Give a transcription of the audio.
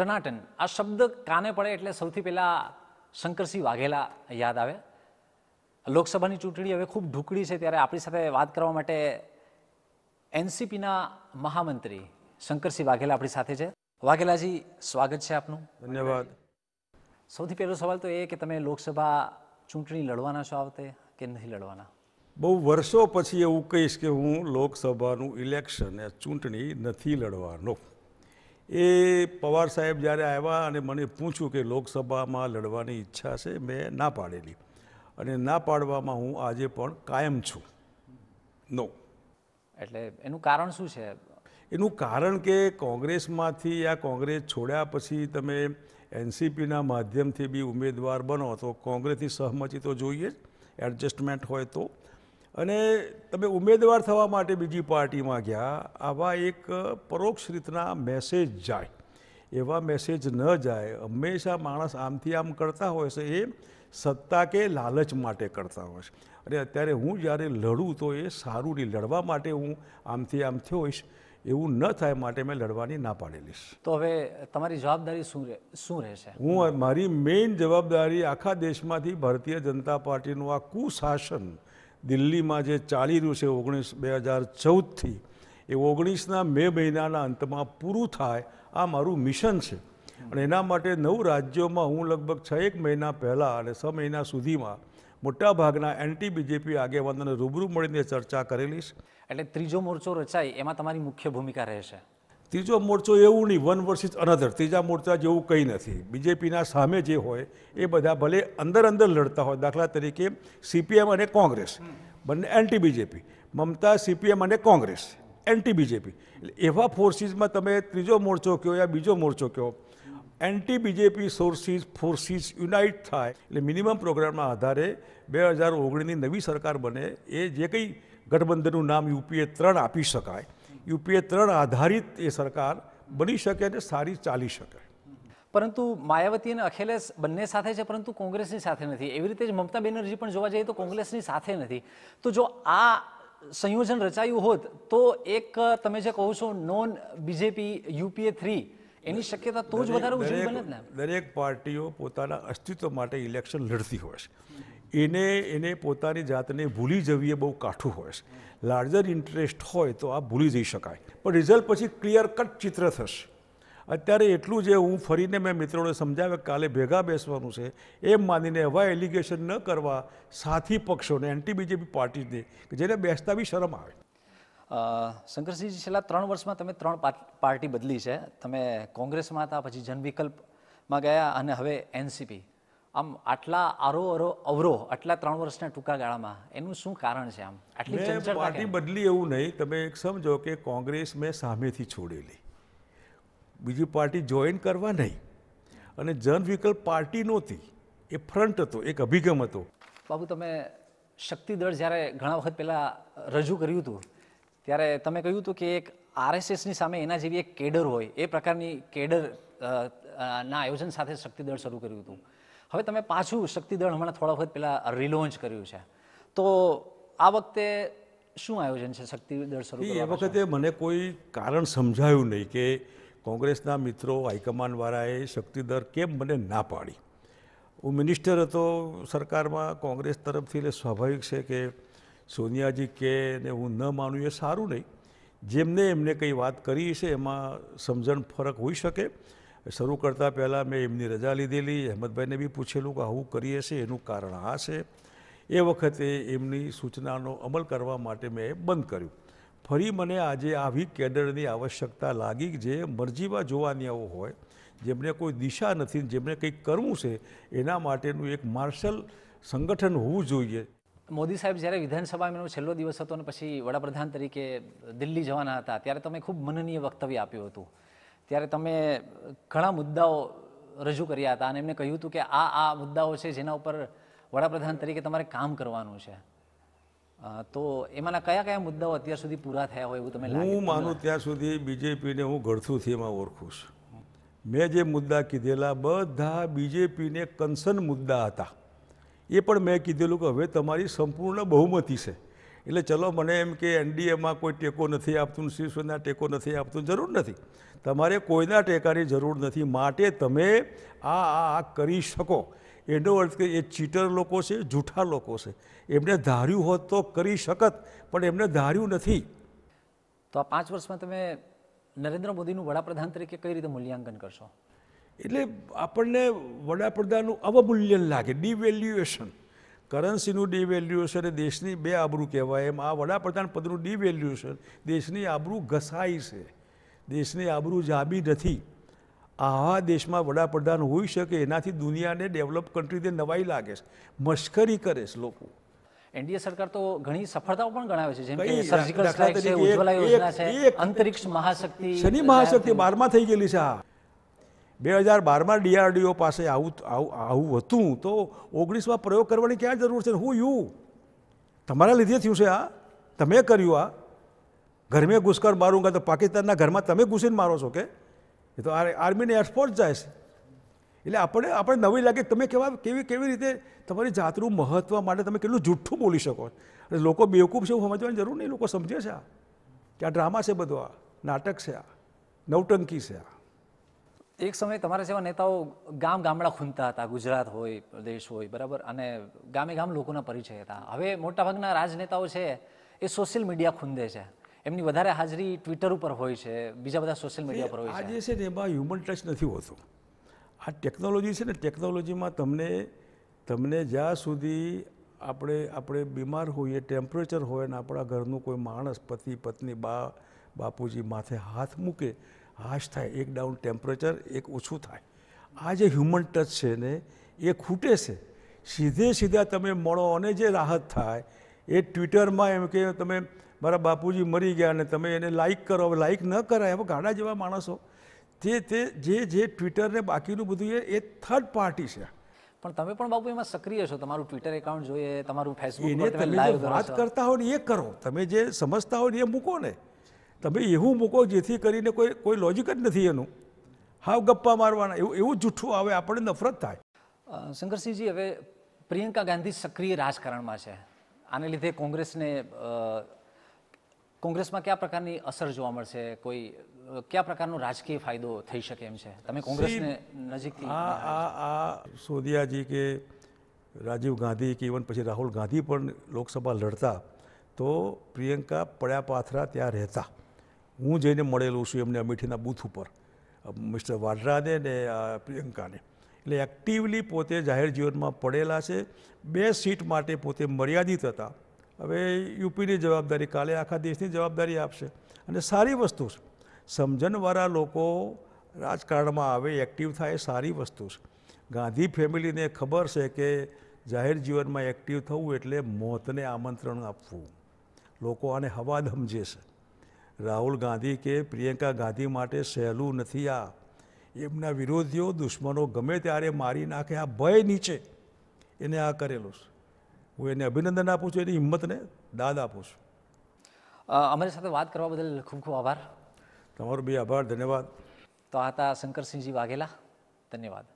ટનાટન આ શબ્દ કાને પડે એટલે સૌથી પહેલાં શંકરસિંહ વાઘેલા યાદ આવે લોકસભાની ચૂંટણી હવે ખૂબ ઢુકડી છે ત્યારે આપણી સાથે વાત કરવા માટે એનસીપીના મહામંત્રી શંકરસિંહ વાઘેલા આપણી સાથે છે વાઘેલાજી સ્વાગત છે આપનું ધન્યવાદ સૌથી પહેલો સવાલ તો એ કે તમે લોકસભા ચૂંટણી લડવાના છો આવતે કે નથી લડવાના બહુ વર્ષો પછી એવું કહીશ કે હું લોકસભાનું ઇલેક્શન એ ચૂંટણી નથી લડવાનો એ પવાર સાહેબ જ્યારે આવ્યા અને મને પૂછ્યું કે લોકસભામાં લડવાની ઈચ્છા છે મેં ના પાડેલી અને ના પાડવામાં હું આજે પણ કાયમ છું નો એટલે એનું કારણ શું છે એનું કારણ કે કોંગ્રેસમાંથી આ કોંગ્રેસ છોડ્યા પછી તમે એનસીપીના માધ્યમથી બી ઉમેદવાર બનો તો કોંગ્રેસથી સહમતી તો જોઈએ જ એડજસ્ટમેન્ટ હોય તો અને તમે ઉમેદવાર થવા માટે બીજી પાર્ટીમાં ગયા આવા એક પરોક્ષ રીતના મેસેજ જાય એવા મેસેજ ન જાય હંમેશા માણસ આમથી આમ કરતા હોય છે એ સત્તા કે લાલચ માટે કરતા હોય છે અને અત્યારે હું જ્યારે લડું તો એ સારું નહીં લડવા માટે હું આમથી આમ થયો હોઈશ એવું ન થાય માટે મેં લડવાની ના પાડેલી તો હવે તમારી જવાબદારી શું રહે શું રહેશે હું મારી મેઇન જવાબદારી આખા દેશમાંથી ભારતીય જનતા પાર્ટીનું આ કુશાસન દિલ્હીમાં જે ચાલી રહ્યું છે ઓગણીસ બે હજાર ચૌદથી એ ઓગણીસના મે મહિનાના અંતમાં પૂરું થાય આ મારું મિશન છે અને એના માટે નવ રાજ્યોમાં હું લગભગ છ એક મહિના પહેલાં અને છ મહિના સુધીમાં મોટાભાગના એન્ટી બીજેપી આગેવાનોને રૂબરૂ મળીને ચર્ચા કરેલીશ એટલે ત્રીજો મોરચો રચાય એમાં તમારી મુખ્ય ભૂમિકા રહેશે ત્રીજો મોરચો એવું નહીં વન વર્સિસ અનધર ત્રીજા મોરચા જેવું કંઈ નથી બીજેપીના સામે જે હોય એ બધા ભલે અંદર અંદર લડતા હોય દાખલા તરીકે સીપીએમ અને કોંગ્રેસ બંને એન્ટી બીજેપી મમતા સીપીએમ અને કોંગ્રેસ એન્ટી બીજેપી એટલે એવા ફોર્સીસમાં તમે ત્રીજો મોરચો કહો યા બીજો મોરચો કહો anti BJP sources forces unite થાય એટલે મિનિમમ પ્રોગ્રામના આધારે બે હજાર ઓગણીસની નવી સરકાર બને એ જે કંઈ ગઠબંધનનું નામ યુપીએ ત્રણ આપી શકાય યુપીએ ત્રણ આધારિત એ સરકાર બની શકે અને સારી ચાલી શકે પરંતુ માયાવતી અને અખિલેશ બંને સાથે છે પરંતુ કોંગ્રેસની સાથે નથી એવી રીતે જ મમતા બેનર્જી પણ જોવા જઈએ તો કોંગ્રેસની સાથે નથી તો જો આ સંયોજન રચાયું હોત તો એક તમે જે કહો છો નોન બીજેપી યુપીએ થ્રી એની શક્યતા તો જ વધારે ઉજળી બને ને દરેક પાર્ટીઓ પોતાના અસ્તિત્વ માટે ઇલેક્શન લડતી હોય છે એને એને પોતાની જાતને ભૂલી જવી એ બહુ કાઠું હોય છે લાર્જર ઇન્ટરેસ્ટ હોય તો આ ભૂલી જઈ શકાય પણ રિઝલ્ટ પછી ક્લિયર કટ ચિત્ર થશે અત્યારે એટલું જે હું ફરીને મેં મિત્રોને સમજાવ્યા કાલે ભેગા બેસવાનું છે એમ માનીને એવા એલિગેશન ન કરવા સાથી પક્ષોને એન્ટી બીજેપી પાર્ટીને કે જેને બેસતા બી શરમ આવે શંકરસિંહજી છેલ્લા ત્રણ વર્ષમાં તમે ત્રણ પાર્ટી બદલી છે તમે કોંગ્રેસમાં હતા પછી જનવિકલ્પમાં ગયા અને હવે એનસીપી આમ આટલા આરો અરો અવરો આટલા ત્રણ વર્ષના ટૂંકા ગાળામાં એનું શું કારણ છે આમ આટલી પાર્ટી બદલી એવું નહીં તમે એક સમજો કે કોંગ્રેસ મેં સામેથી છોડેલી બીજી પાર્ટી જોઈન કરવા નહીં અને જન જનવિકલ્પ પાર્ટી નહોતી એ ફ્રન્ટ હતો એક અભિગમ હતો બાબુ તમે શક્તિદળ જ્યારે ઘણા વખત પહેલાં રજૂ કર્યું હતું ત્યારે તમે કહ્યું હતું કે એક આરએસએસની સામે એના જેવી એક કેડર હોય એ પ્રકારની કેડર ના આયોજન સાથે શક્તિદળ શરૂ કર્યું હતું હવે તમે પાછું શક્તિદળ હમણાં થોડા વખત પહેલાં રિલોન્ચ કર્યું છે તો આ વખતે શું આયોજન છે શક્તિદળ શરૂ એ વખતે મને કોઈ કારણ સમજાયું નહીં કે કોંગ્રેસના મિત્રો હાઈકમાન્ડવાળાએ શક્તિદળ કેમ મને ના પાડી હું મિનિસ્ટર હતો સરકારમાં કોંગ્રેસ તરફથી એટલે સ્વાભાવિક છે કે સોનિયાજી કે ને હું ન માનું એ સારું નહીં જેમને એમને કંઈ વાત કરી છે એમાં સમજણ ફરક હોઈ શકે શરૂ કરતાં પહેલાં મેં એમની રજા લીધેલી અહેમદભાઈને બી પૂછેલું કે આવું કરીએ છીએ એનું કારણ આ છે એ વખતે એમની સૂચનાનો અમલ કરવા માટે મેં એ બંધ કર્યું ફરી મને આજે આવી કેડરની આવશ્યકતા લાગી જે મરજીમાં જોવાની જોવાનીઓ હોય જેમને કોઈ દિશા નથી જેમણે કંઈક કરવું છે એના માટેનું એક માર્શલ સંગઠન હોવું જોઈએ મોદી સાહેબ જ્યારે વિધાનસભાનો છેલ્લો દિવસ હતો અને પછી વડાપ્રધાન તરીકે દિલ્હી જવાના હતા ત્યારે તમે ખૂબ મનનીય વક્તવ્ય આપ્યું હતું ત્યારે તમે ઘણા મુદ્દાઓ રજૂ કર્યા હતા અને એમને કહ્યું હતું કે આ આ મુદ્દાઓ છે જેના ઉપર વડાપ્રધાન તરીકે તમારે કામ કરવાનું છે તો એમાંના કયા કયા મુદ્દાઓ અત્યાર સુધી પૂરા થયા હોય એવું તમે હું માનું ત્યાં સુધી બીજેપીને હું ગળથુથી એમાં ઓળખું છું મેં જે મુદ્દા કીધેલા બધા બીજેપીને કન્સર્ન મુદ્દા હતા એ પણ મેં કીધેલું કે હવે તમારી સંપૂર્ણ બહુમતી છે એટલે ચલો મને એમ કે એનડીએમાં કોઈ ટેકો નથી આપતું શિવસેના ટેકો નથી આપતું જરૂર નથી તમારે કોઈના ટેકાની જરૂર નથી માટે તમે આ આ કરી શકો એનો અર્થ કે એ ચીટર લોકો છે જૂઠા લોકો છે એમને ધાર્યું હોત તો કરી શકત પણ એમને ધાર્યું નથી તો આ પાંચ વર્ષમાં તમે નરેન્દ્ર મોદીનું વડાપ્રધાન તરીકે કઈ રીતે મૂલ્યાંકન કરશો એટલે આપણને વડાપ્રધાનનું અવમૂલ્યન લાગે ડિવેલ્યુએશન કરન્સીનું ડિવેલ્યુએશન એ દેશની બે આબરૂ કહેવાય એમ આ વડાપ્રધાન પદનું ડિવેલ્યુએશન દેશની આબરૂ ઘસાય છે દેશની આબરૂ જાબી નથી આવા દેશમાં વડાપ્રધાન હોઈ શકે એનાથી દુનિયાને ડેવલપ કન્ટ્રીને નવાઈ લાગે છે મશ્કરી કરે છે લોકો એનડીએ સરકાર તો ઘણી સફળતાઓ પણ ગણાવે છે જેમ કે સર્જિકલ સ્ટ્રાઇક છે ઉજ્જવલા યોજના છે અંતરિક્ષ મહાશક્તિ શની મહાશક્તિ બારમાં થઈ ગયેલી છે આ બે હજાર બારમાં ડીઆરડીઓ પાસે આવું આવું હતું તો ઓગણીસમાં પ્રયોગ કરવાની ક્યાં જરૂર છે હું યુ તમારા લીધે થયું છે આ તમે કર્યું આ ઘરમે ઘુસકર મારુંગા તો પાકિસ્તાનના ઘરમાં તમે ઘૂસીને મારો છો કે એ તો આર્મીને એરફોર્સ જાય છે એટલે આપણે આપણે નવી લાગે તમે કેવા કેવી કેવી રીતે તમારી જાતનું મહત્ત્વ માટે તમે કેટલું જૂઠ્ઠું બોલી શકો અને લોકો બેવકૂફ છે એવું સમજવાની જરૂર નહીં લોકો સમજે છે આ કે આ ડ્રામા છે બધો આ નાટક છે આ નવટંકી છે આ એક સમયે તમારા જેવા નેતાઓ ગામ ગામડા ખૂનતા હતા ગુજરાત હોય પ્રદેશ હોય બરાબર અને ગામે ગામ લોકોના પરિચય હતા હવે મોટાભાગના રાજનેતાઓ છે એ સોશિયલ મીડિયા ખૂંદે છે એમની વધારે હાજરી ટ્વિટર ઉપર હોય છે બીજા બધા સોશિયલ મીડિયા પર હોય છે જે છે ને એમાં હ્યુમન ટચ નથી હોતો આ ટેકનોલોજી છે ને ટેકનોલોજીમાં તમને તમને જ્યાં સુધી આપણે આપણે બીમાર હોઈએ ટેમ્પરેચર હોય ને આપણા ઘરનું કોઈ માણસ પતિ પત્ની બા બાપુજી માથે હાથ મૂકે હાશ થાય એક ડાઉન ટેમ્પરેચર એક ઓછું થાય આ જે હ્યુમન ટચ છે ને એ ખૂટે છે સીધે સીધા તમે મળો અને જે રાહત થાય એ ટ્વિટરમાં એમ કે તમે મારા બાપુજી મરી ગયા અને તમે એને લાઇક કરો હવે લાઇક ન કરાય હવે ગાડા જેવા માણસો તે તે જે જે ટ્વિટરને બાકીનું બધું એ થર્ડ પાર્ટી છે પણ તમે પણ બાપુ એમાં સક્રિય છો તમારું ટ્વિટર એકાઉન્ટ જોઈએ તમારું ફેસબુક એને તમે વાત કરતા હો ને એ કરો તમે જે સમજતા હો ને એ મૂકો ને તમે એવું મૂકો જેથી કરીને કોઈ કોઈ લોજિક જ નથી એનું હાવ ગપ્પા મારવાના એવું એવું જૂઠું આવે આપણને નફરત થાય શંકરસિંહજી હવે પ્રિયંકા ગાંધી સક્રિય રાજકારણમાં છે આને લીધે કોંગ્રેસને કોંગ્રેસમાં કયા પ્રકારની અસર જોવા મળશે કોઈ કયા પ્રકારનો રાજકીય ફાયદો થઈ શકે એમ છે તમે કોંગ્રેસને નજીકથી આ આ આ સોદિયાજી કે રાજીવ ગાંધી કે ઇવન પછી રાહુલ ગાંધી પણ લોકસભા લડતા તો પ્રિયંકા પડ્યા પાથરા ત્યાં રહેતા હું જઈને મળેલું છું એમને અમેઠીના બૂથ ઉપર મિસ્ટર વાડરાને ને પ્રિયંકાને એટલે એક્ટિવલી પોતે જાહેર જીવનમાં પડેલા છે બે સીટ માટે પોતે મર્યાદિત હતા હવે યુપીની જવાબદારી કાલે આખા દેશની જવાબદારી આપશે અને સારી વસ્તુ છે સમજણવાળા લોકો રાજકારણમાં આવે એક્ટિવ થાય સારી વસ્તુ છે ગાંધી ફેમિલીને ખબર છે કે જાહેર જીવનમાં એક્ટિવ થવું એટલે મોતને આમંત્રણ આપવું લોકો આને હવાદ સમજે છે રાહુલ ગાંધી કે પ્રિયંકા ગાંધી માટે સહેલું નથી આ એમના વિરોધીઓ દુશ્મનો ગમે ત્યારે મારી નાખે આ ભય નીચે એને આ કરેલું છે હું એને અભિનંદન આપું છું એની હિંમતને દાદ આપું છું અમારી સાથે વાત કરવા બદલ ખૂબ ખૂબ આભાર તમારો બી આભાર ધન્યવાદ તો આ હતા શંકરસિંહજી વાઘેલા ધન્યવાદ